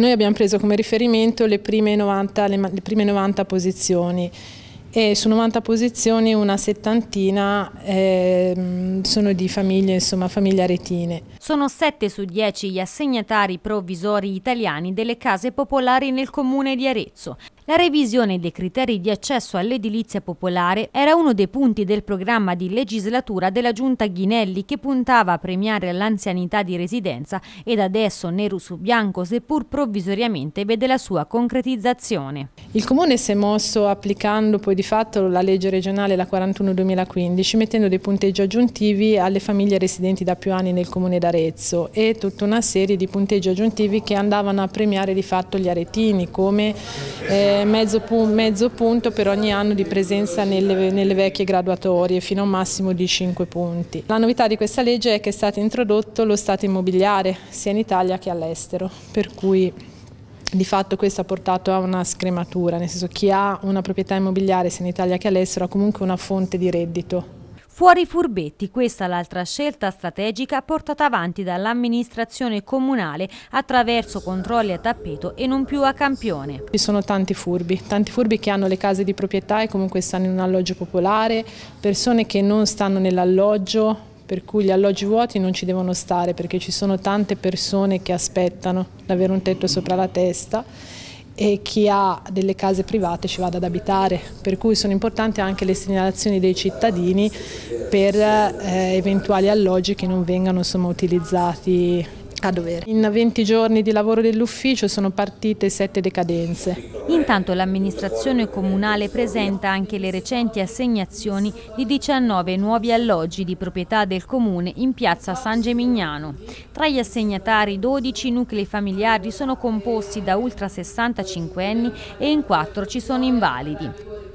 Noi abbiamo preso come riferimento le prime 90, le, le prime 90 posizioni e su 90 posizioni una settantina eh, sono di famiglie, insomma famiglie aretine. Sono 7 su 10 gli assegnatari provvisori italiani delle case popolari nel comune di Arezzo. La revisione dei criteri di accesso all'edilizia popolare era uno dei punti del programma di legislatura della giunta Ghinelli che puntava a premiare l'anzianità di residenza ed adesso nero su bianco, seppur provvisoriamente, vede la sua concretizzazione. Il Comune si è mosso applicando poi di fatto la legge regionale la 41-2015 mettendo dei punteggi aggiuntivi alle famiglie residenti da più anni nel Comune d'Arezzo e tutta una serie di punteggi aggiuntivi che andavano a premiare di fatto gli aretini come eh, mezzo, mezzo, punto per ogni anno di presenza nelle, nelle vecchie graduatorie fino a un massimo di 5 punti. La novità di questa legge è che è stato introdotto lo stato immobiliare sia in Italia che all'estero, per cui di fatto questo ha portato a una scrematura, nel senso chi ha una proprietà immobiliare sia in Italia che all'estero ha comunque una fonte di reddito Fuori furbetti, questa è l'altra scelta strategica portata avanti dall'amministrazione comunale attraverso controlli a tappeto e non più a campione. Ci sono tanti furbi, tanti furbi che hanno le case di proprietà e comunque stanno in un alloggio popolare, persone che non stanno nell'alloggio, per cui gli alloggi vuoti non ci devono stare perché ci sono tante persone che aspettano di avere un tetto sopra la testa e chi ha delle case private ci vada ad abitare, per cui sono importanti anche le segnalazioni dei cittadini per eh, eventuali alloggi che non vengano insomma, utilizzati a dovere. In 20 giorni di lavoro dell'ufficio sono partite 7 decadenze. Intanto l'amministrazione comunale presenta anche le recenti assegnazioni di 19 nuovi alloggi di proprietà del comune in piazza San Gemignano. Tra gli assegnatari 12 nuclei familiari sono composti da ultra 65 anni e in 4 ci sono invalidi.